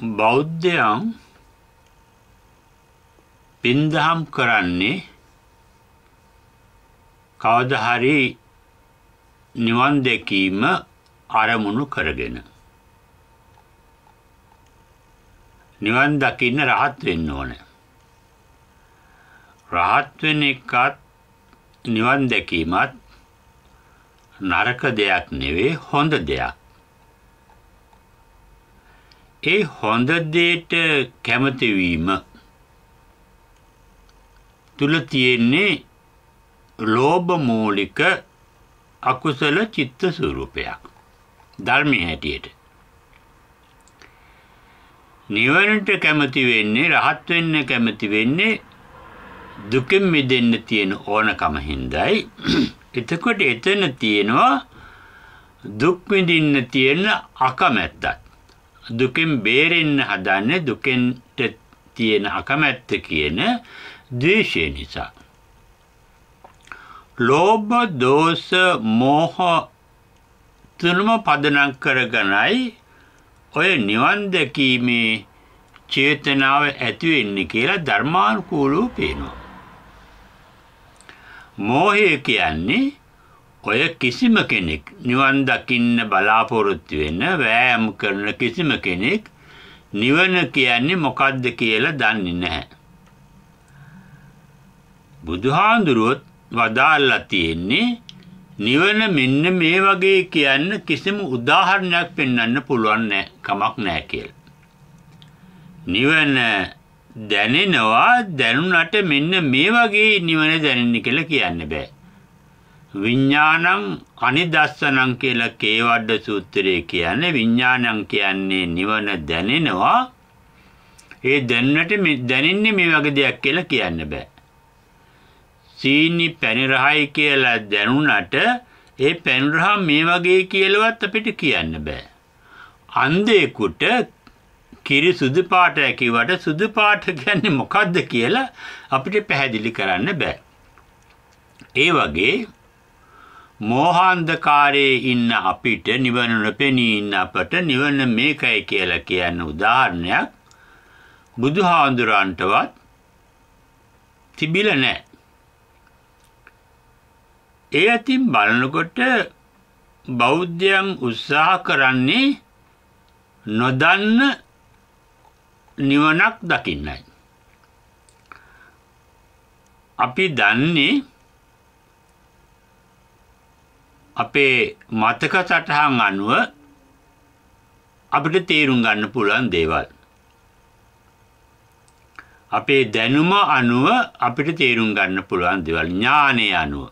බෞද්ධයන් පින්දහම් කරන්නේ කවදා හරි නිවන් දැකීම අරමුණු කරගෙන නිවන් දකින්න rahat වෙන්න ඕනේ. rahat වෙන එකත් නිවන් දැකීමත් නරක දෙයක් නෙවෙයි හොඳ දෙයක්. ඒ හොඳ දෙයට කැමති වීම තුල තියෙන්නේ ලෝභ මූලික අකුසල චිත්ත ස්වરૂපයක් ධර්මයේ හැටියට නිවනට කැමති වෙන්නේ රහත් වෙන්න කැමති වෙන්නේ දුකින් මිදෙන්න තියෙන ඕනකම හිඳයි එතකොට එතන තියෙනවා දුක් විඳින්න තියෙන අකමැත්තක් දුකෙන් බේරෙන්න හදන්නේ දුකෙන්ට තියෙන අකමැත්ත කියන ද්වේෂය නිසා. ලෝභ දෝෂ මෝහ තුනම පදනම් කරගෙනයි ඔය නිවන් දැකීමේ චේතනාව ඇති වෙන්නේ කියලා ධර්මානුකූලව පේනවා. මෝහය කියන්නේ ඔය කිසිම කෙනෙක් නිවන් දකින්න බලාපොරොත්තු වෙන වෑයම් කරන කිසිම කෙනෙක් නිවන කියන්නේ මොකද්ද කියලා දන්නේ නැහැ. බුදුහාඳුරුවොත් වදාල්ලා තියෙන්නේ නිවන මෙන්න මේ වගේ කියන්න කිසිම උදාහරණයක් පෙන්වන්න පුළුවන් නැහැ කමක් නැහැ කියලා. නිවන දැනෙනවා දැනුණට මෙන්න මේ වගේ නිවන දැනෙන්න කියලා කියන්න බෑ. විඥානං අනිදස්සනං කියලා කේවඩ සූත්‍රයේ කියන්නේ විඥානං කියන්නේ නිවන දැනෙනවා. ඒ දැනනට දැනෙන්නේ මේ වගේ දෙයක් කියලා කියන්න බෑ. සීනි පැණි රහයි කියලා දැනුණට ඒ පැණි රහ මේ වගේ කියලාවත් අපිට කියන්න බෑ. අන්ධයෙකුට කිරි සුදු පාට ඇකිවට සුදු පාට කියන්නේ මොකද්ද කියලා අපිට පැහැදිලි කරන්න බෑ. ඒ වගේ මෝහන්දකාරයේ ඉන්න අපිට නිවන නොපෙනී ඉන්න අපට නිවන මේකයි කියලා කියන උදාහරණයක් බුදුහාඳුරන්ටවත් තිබිල නැහැ. ඒ අතින් බලනකොට බෞද්ධයන් උත්සාහ කරන්නේ නොදන්න නිවනක් දකින්නයි. අපි දන්නේ අපේ මතක සටහන් අනුව අපිට තේරුම් ගන්න පුළුවන් දේවල්. අපේ දැනුම අනුව අපිට තේරුම් ගන්න පුළුවන් දේවල් ඥානය අනුව.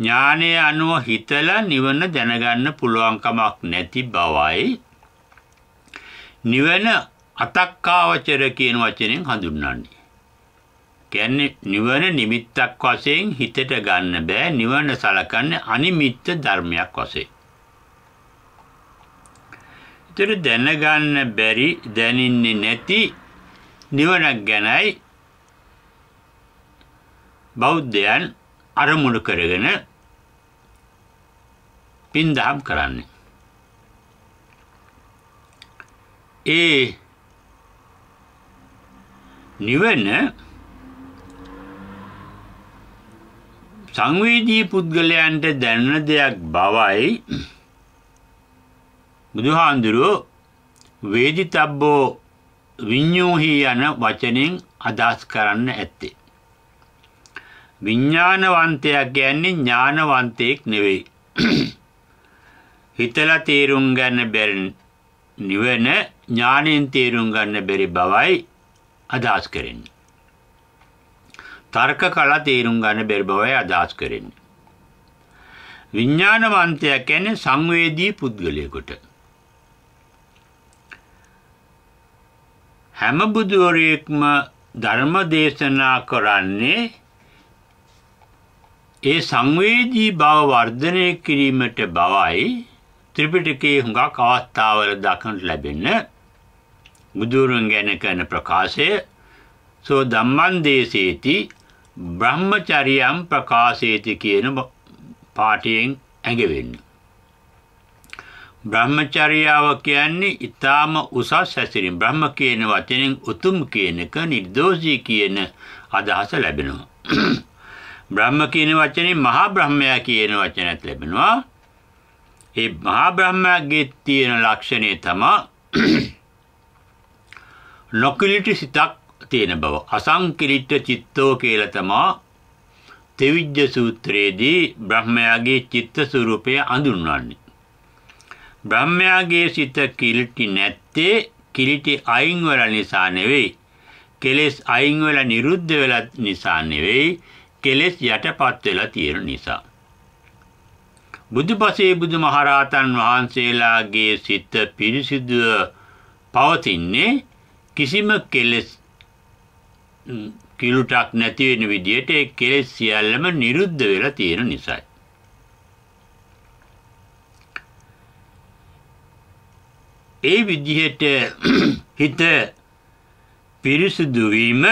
ඥානය අනුව හිතලා නිවන දැනගන්න පුළුවන්කමක් නැති බවයි නිවන අතක්කාවචර කියන වචනෙන් හඳුන්වන්නේ. කියන්නේ නිවන නිමිත්තක් වශයෙන් හිතට ගන්න බෑ නිවන සලකන්නේ අනිමිත්ත ධර්මයක් වශයෙන්. ඒතර දැනගන්න බැරි දැනින්නේ නැති නිවනක් ගැනයි බෞද්ධයන් අරමුණු කරගෙන පින්දහම් කරන්නේ. ඒ නිවන සංවේදී පුද්ගලයන්ට දැනෙන දෙයක් බවයි බුදුහාඳුරෝ වේදිතබ්බෝ විඤ්ඤෝහි යන වචනෙන් අදහස් කරන්න ඇත්තේ විඥානවන්තයා කියන්නේ ඥානවන්තයෙක් නෙවෙයි හිතලා තේරුම් ගන්න බැරි නිවන ඥාණයෙන් තේරුම් ගන්න බැරි බවයි අදහස් කරන්නේ තර්ක කළා තේරුම් ගන්න බැරි බවයි අදහස් කරන්නේ. විඥානවන්තයා කියන්නේ සංවේදී පුද්ගලයෙකුට. හැම බුදුවරයෙක්ම ධර්ම දේශනා කරන්නේ ඒ සංවේදී බව වර්ධනය කිරීමට බවයි ත්‍රිපිටකයේ හුඟක් අවස්ථාවල දක්නට ලැබෙන බුදුරුවන් ගැන කරන ප්‍රකාශය සෝ ධම්මං දේසේති බ්‍රහ්මචරියම් ප්‍රකාශේති කියන පාඨයෙන් ඇඟවෙන්න. බ්‍රහ්මචර්යාව කියන්නේ ඊටාම උසස් හැසිරීම. බ්‍රහ්ම කියන වචනෙන් උතුම් කියනක නිර්දෝෂී කියන අදහස ලැබෙනවා. බ්‍රහ්ම කියන වචනේ මහා බ්‍රහ්මයා කියන වචනයත් ලැබෙනවා. ඒ මහා බ්‍රහ්මයාගේ තියෙන ලක්ෂණය තමයි නොකිලිටි සිතක් තියෙන බව. අසංකිරිට චිත්තෝ කියලා තමා ත්‍රිවිධ සූත්‍රයේදී බ්‍රහ්මයාගේ චිත්ත ස්වરૂපය අඳුන්වන්නේ. බ්‍රහ්මයාගේ සිත කිලිටි නැත්තේ කිලිටි අයින් වෙලා නිසා නෙවෙයි. කෙලෙස් අයින් වෙලා නිරුද්ධ වෙලා නිසා නෙවෙයි. කෙලෙස් යටපත් වෙලා තියෙන නිසා. බුදුපසේ බුදුමහරහතන් වහන්සේලාගේ සිත පිරිසිදුව පවතින්නේ කිසිම කෙලෙස් කිලුටක් නැති වෙන විදියට ඒ කෙලෙස් සියල්ලම නිරුද්ධ වෙලා තියෙන නිසායි. ඒ විදිහට හිත පිරිසිදු වීම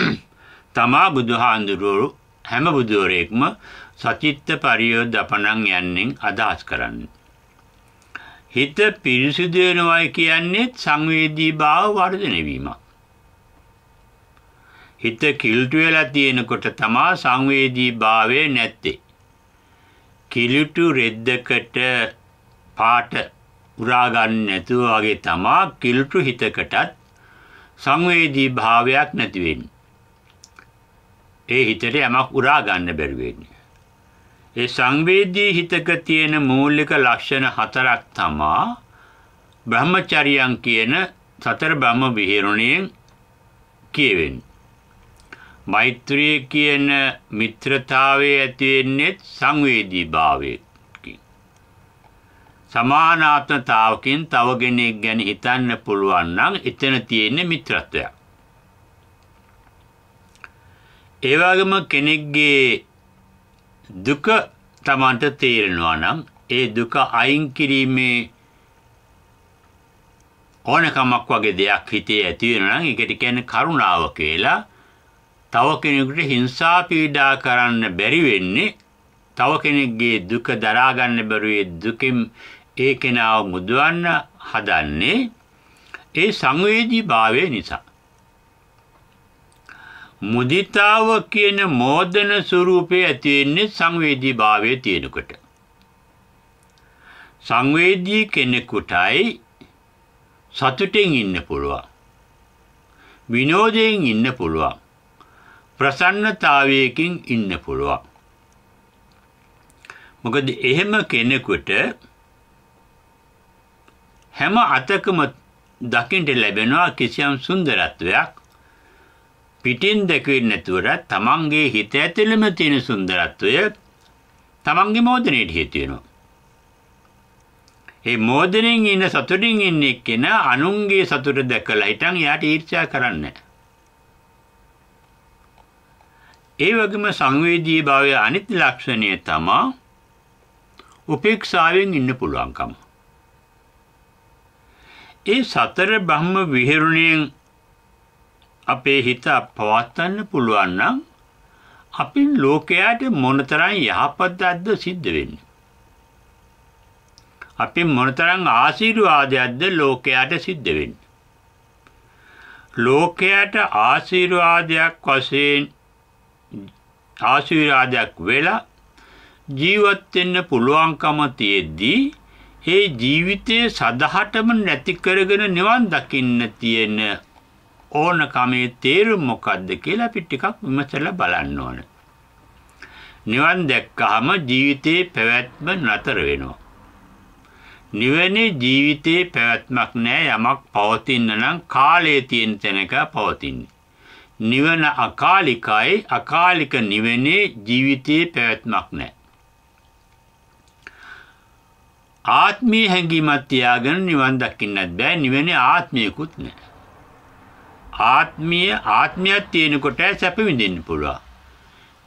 තමා බුදුහාඳුරු හැම බුදුරෙක්ම සචිත්ත පරියෝධපණං යන්නෙන් අදහස් කරන්නේ. හිත පිරිසිදු වෙනවා කියන්නේ සංවේදී බව වර්ධනය වීමක්. හිත කිල්ටු වෙලා තියෙනකොට තමා සංවේදී භාවය නැත්තේ. කිලුටු රෙද්දකට පාට උරාගන්න නැතුව වගේ තමා කිලුටු හිතකටත් සංවේදී භාවයක් නැති වෙන්නේ. ඒ හිතට යමක් උරා ගන්න බැරි වෙන්නේ. ඒ සංවේදී හිතක තියෙන මූලික ලක්ෂණ හතරක් තමා බ්‍රහ්මචරියන් කියන සතර බ්‍රහ්ම විහරණයෙන් කියවෙන්නේ. මෛත්‍රිය කියන මිත්‍රතාවයේ ඇති වෙන්නේ සංවේදීභාවයකින්. සමානාත්මතාවකින් තව කෙනෙක් ගැන හිතන්න පුළුවන් නම් එතන තියෙන්නේ මිත්‍රත්වයක්. ඒ වගේම කෙනෙක්ගේ දුක Tamanට තේරෙනවා නම් ඒ දුක අයින් කිරීමේ ඕනකමක් වගේ දෙයක් හිතේ ඇති වෙනවා නම් ඒකට කියන්නේ කරුණාව කියලා. තව කෙනෙකුට හිංසා පීඩා කරන්න බැරි වෙන්නේ තව කෙනෙක්ගේ දුක දරා ගන්න බැරුවේ දුකින් ඒ කෙනාව මුදවන්න හදන්නේ ඒ සංවේදී භාවය නිසා මුදිතාව කියන මෝදන ස්වરૂපයේ ඇති වෙන්නේ සංවේදී භාවයේ තියෙනකොට සංවේදී කෙනෙකුටයි සතුටින් ඉන්න පුළුවන් විනෝදයෙන් ඉන්න පුළුවන් ප්‍රසන්නතාවයකින් ඉන්න පුළුවන්. මොකද එහෙම කෙනෙකුට හැම අතකම දකින්ට ලැබෙනවා කිසියම් සුන්දරත්වයක් පිටින් දැකෙන්නේ නැතුව තමන්ගේ හිත ඇතුළෙම තියෙන සුන්දරත්වය තමන්ගේ මෝදනයේට හේතු වෙනවා. ඒ මෝදනෙන් ඉන්න සතුටින් ඉන්න එක්කෙනා අනුන්ගේ සතුට දැකලා හිටන් එයාට ඊර්ෂ්‍යා කරන්නේ නැහැ. ඒ වගේම සංවේදී භාවය අනිත් ලක්ෂණය තමා උපේක්ෂාවෙන් ඉන්න පුළුවන්කම. ඒ සතර බ්‍රහ්ම විහරණයෙන් අපේ හිත පවත්වන්න පුළුවන් නම් අපින් ලෝකයට මොනතරම් යහපත් අද්ද සිද්ධ වෙන්නේ. අපි මොනතරම් ආශිර්වාදයක්ද ලෝකයට සිද්ධ වෙන්නේ. ලෝකයට ආශිර්වාදයක් වශයෙන් තාසිරාජයක් වෙලා ජීවත් වෙන්න පුළුවන්කම තියෙද්දී ඒ ජීවිතයේ සදහටම නැති කරගෙන නිවන් දකින්න තියෙන ඕනකමේ තේරුම මොකද්ද කියලා අපි ටිකක් විමසලා බලන්න ඕන. නිවන් දැක්කහම ජීවිතේ පැවැත්ම නතර වෙනවා. නිවනේ ජීවිතේ පැවැත්මක් නෑ යමක් පවතින්න නම් කාලය තියෙන තැනක පවතින්නේ. නිවන අකාලිකයි අකාලික නිවනේ ජීවිතයේ පැවැත්මක් නැහැ. ආත්මීය හැඟීමක් තියාගෙන නිවන් දකින්නත් බෑ නිවනේ ආත්මයකුත් නැහැ. ආත්මීය ආත්මයක් තියෙනකොට සැප විඳින්න පුළුවන්.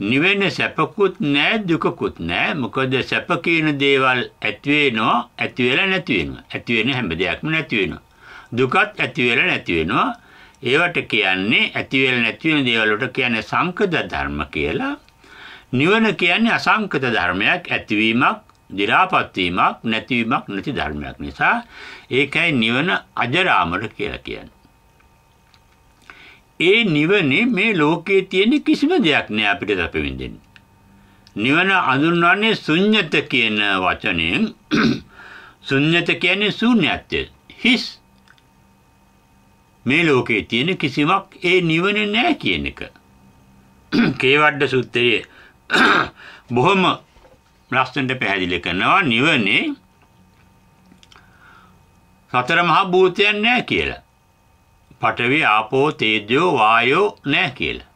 නිවෙන සැපකුත් නැහැ දුකකුත් නැහැ මොකද සැප කියන දේවල් ඇති වෙනවා ඇති වෙලා නැති වෙනවා ඇති වෙන හැම දෙයක්ම නැති වෙනවා දුකත් ඇති වෙලා නැති වෙනවා ඒවට කියන්නේ ඇතිවෙල නැතිවෙන දේවල් වලට කියන්නේ සංකත ධර්ම කියලා. නිවන කියන්නේ අසංකත ධර්මයක් ඇතිවීමක්, දිරාපත් වීමක්, නැතිවීමක් නැති ධර්මයක් නිසා ඒකයි නිවන අජරාමර කියලා කියන්නේ. ඒ නිවනේ මේ ලෝකයේ තියෙන කිසිම දෙයක් නෑ අපිට දපෙමින්දෙන්නේ. නිවන අඳුන්වන්නේ ශුන්්‍යත කියන වචනයෙන් ශුන්්‍යත කියන්නේ ශූන්‍යත්වය. හිස් මේ ලෝකේ තියෙන කිසිමක් ඒ නිවන නෑ කියන එක. කේවඩ සූත්‍රයේ බොහොම ලස්සනට පැහැදිලි කරනවා නිවනේ සතර මහා භූතයන් නෑ කියලා. පඨවි, ආපෝ, තේජෝ, වායෝ නෑ කියලා.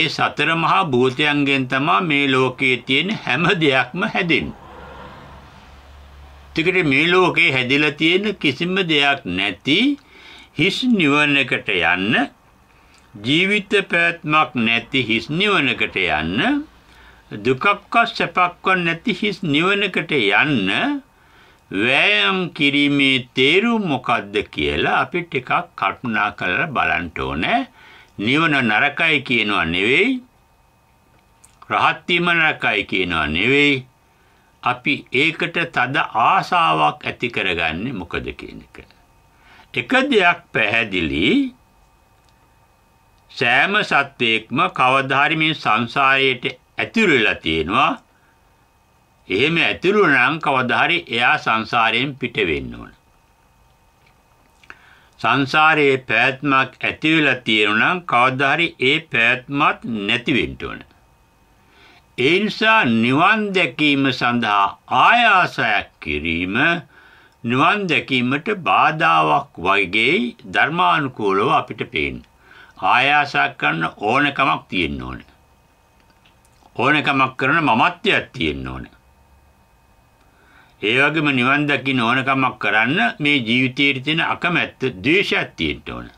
ඒ සතර මහා භූතයන්ගෙන් තමයි මේ ලෝකයේ තියෙන හැම දෙයක්ම හැදෙන්නේ. ටිකට මේ ලෝකේ හැදිලා තියෙන කිසිම දෙයක් නැති හිස් නිවනකට යන්න ජීවිත පැවැත්මක් නැති හිස් නිවනකට යන්න දුකක්ක සැපක්ක නැති හිස් නිවනකට යන්න වෑයම් කිරීමේ තේරුම මොකද්ද කියලා අපිට එකක් කල්පනා කරලා බලන්න ඕනේ නිවන නරකයි කියනවා නෙවෙයි රහත් වීම නරකයි කියනවා නෙවෙයි අපි ඒකට තද ආසාවක් ඇති කරගන්නේ මොකද කියන එක එක දෙයක් පැහැදිලි සෑම සත්වයක්ම කවදාහරි මේ සංසාරයට ඇතුළු වෙලා තියෙනවා එහෙම ඇතුළු නම් කවදාහරි එයා සංසාරයෙන් පිට වෙන්න ඕන. සංසාරයේ පැවැත්මක් ඇති වෙලා තියෙනවා නම් කවදාහරි ඒ පැවැත්මත් නැති වෙන්න ඕන. ඒ නිසා නිවන් දැකීම සඳහා ආයාසයක් කිරීම නිවන් දැකීමට බාධාවක් වගේ ධර්මානුකූලව අපිට පේන. ආයාසයක් කරන ඕනකමක් තියෙන්න ඕන. ඕනකමක් කරන මමත්වයක් තියෙන්න ඕන. ඒ වගේම නිවන් දකින්න ඕනකමක් කරන්න මේ ජීවිතයේ තියෙන අකමැත්ත, ද්වේෂයක් තියෙන්න ඕන.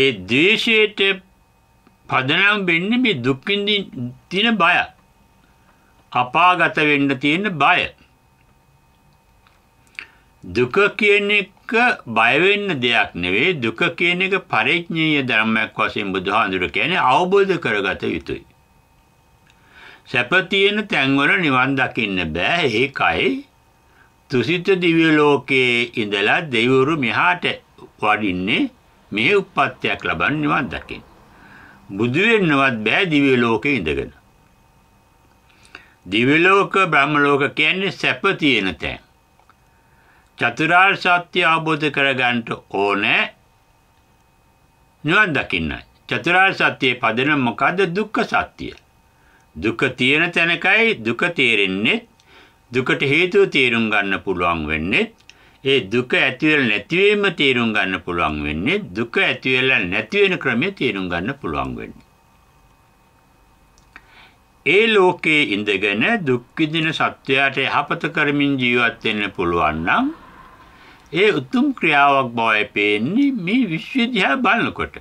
ඒ ද්වේෂයට පදනම් වෙන්නේ මේ දුකින් දින බයයි. කපාගත වෙන්න තියෙන බය දුක කියන එක බය වෙන්න දෙයක් නෙවෙයි දුක කියන එක පරිඥය ධර්මයක් වශයෙන් බුදුහාඳුර කියන්නේ අවබෝධ කරගත යුතුයි සැප තියෙන තැන්වල නිවන් දකින්න බෑ ඒකයි තුසිත දිව්‍ය ලෝකයේ ඉඳලා දෙවිවරු මෙහාට වඩින්නේ මේ උප්පත්තියක් ලබන්න නිවන් දකින්න බුදු වෙන්නවත් බෑ දිව්‍ය ලෝකේ ඉඳගෙන දිවිලෝක බ්‍රහ්මලෝක කියන්නේ සැප තියෙන තැන්. චතුරාර්ය සත්‍ය අවබෝධ කරගන්න ඕනේ නිවන් දකින්නයි. චතුරාර්ය සත්‍යයේ පදනම මොකද්ද? දුක්ඛ සත්‍ය. දුක තියෙන තැනකයි දුක තේරෙන්නේ. දුකට හේතුව තේරුම් ගන්න පුළුවන් වෙන්නේ ඒ දුක ඇති වෙලා නැති වීම තේරුම් ගන්න පුළුවන් වෙන්නේ දුක ඇති වෙලා නැති වෙන ක්‍රමය තේරුම් ගන්න පුළුවන් වෙන්නේ ඒ ලෝකයේ ඉඳගෙන දුක් විඳින සත්වයාට යහපත කරමින් ජීවත් වෙන්න පුළුවන් නම් ඒ උතුම් ක්‍රියාවක් බවයි පේන්නේ මේ විශ්වය දිහා බලනකොට.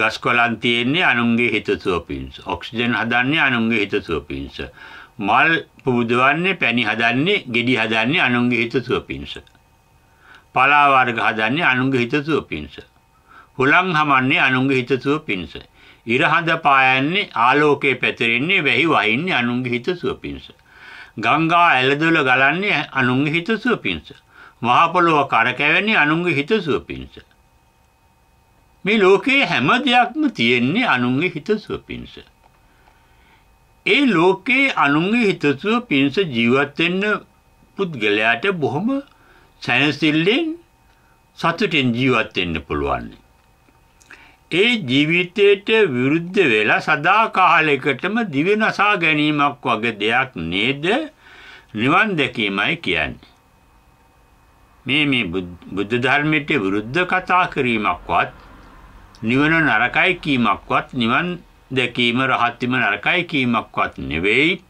ගස් කොළන් තියෙන්නේ අනුන්ගේ හිතසුව පිණිස. ඔක්සිජන් හදන්නේ අනුන්ගේ හිතසුව පිණිස. මල් පුබුදවන්නේ පැණි හදන්නේ, ගෙඩි හදන්නේ අනුන්ගේ හිතසුව පිණිස. පලා වර්ග හදන්නේ අනුන්ගේ හිතසුව පිණිස. හුලං හමන්නේ අනුන්ගේ හිතසුව පිණිස. ඉරහඳ පායන්නේ ආලෝකයේ පැතිරෙන්නේ වැහි වහින්නේ අනුන්ගේ හිත සුව පිණිස. ගංගා ඇලදොල ගලන්නේ අනුන්ගේ හිත සුව පිණිස. මහා පොළොව කරකැවෙන්නේ අනුන්ගේ හිත සුව පිණිස. මේ ලෝකයේ හැම දෙයක්ම තියෙන්නේ අනුන්ගේ හිත සුව පිණිස. ඒ ලෝකයේ අනුන්ගේ හිත සුව පිණිස ජීවත් වෙන්න පුද්ගලයාට බොහොම සැනසෙල්ලෙන් සතුටින් ජීවත් වෙන්න පුළුවන්. ඒ ජීවිතයට විරුද්ධ වෙලා සදා කාලයකටම දිවි නසා ගැනීමක් වගේ දෙයක් නේද නිවන් දැකීමයි කියන්නේ. මේ මේ බුද්ධ ධර්මයට විරුද්ධ කතා කිරීමක්වත් නිවන නරකයි කීමක්වත් නිවන් දැකීම රහත්වීම නරකයි කීමක්වත් නෙවෙයි.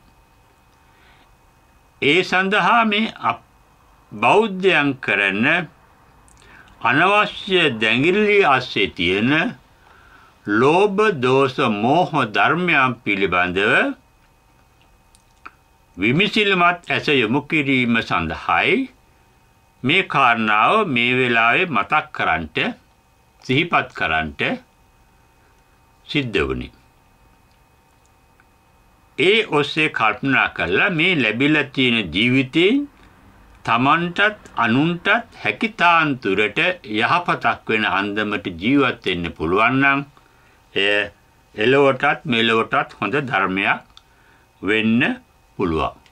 ඒ සඳහා මේ බෞද්ධයන් කරන අනවශ්‍ය දැඟිලි අස්සේ තියෙන ලෝභ දෝෂ මෝහ ධර්මයන් පිළිබඳව විමිසිලිමත් ඇස යොමු කිරීම සඳහායි මේ කාරණාව මේ වෙලාවේ මතක් කරන්ට සිහිපත් කරන්ට සිද්ධ වුණේ. ඒ ඔස්සේ කල්පනා කළා මේ ලැබිලා තියෙන ජීවිතේ තමන්ටත් අනුන්ටත් හැකිතාන්තුරට යහපතක් වෙන අන්දමට ජීවත් වෙන්න පුළුවන් නම් එය එලොවටත් මෙලොවටත් හොඳ ධර්මයක් වෙන්න පුළුවන්.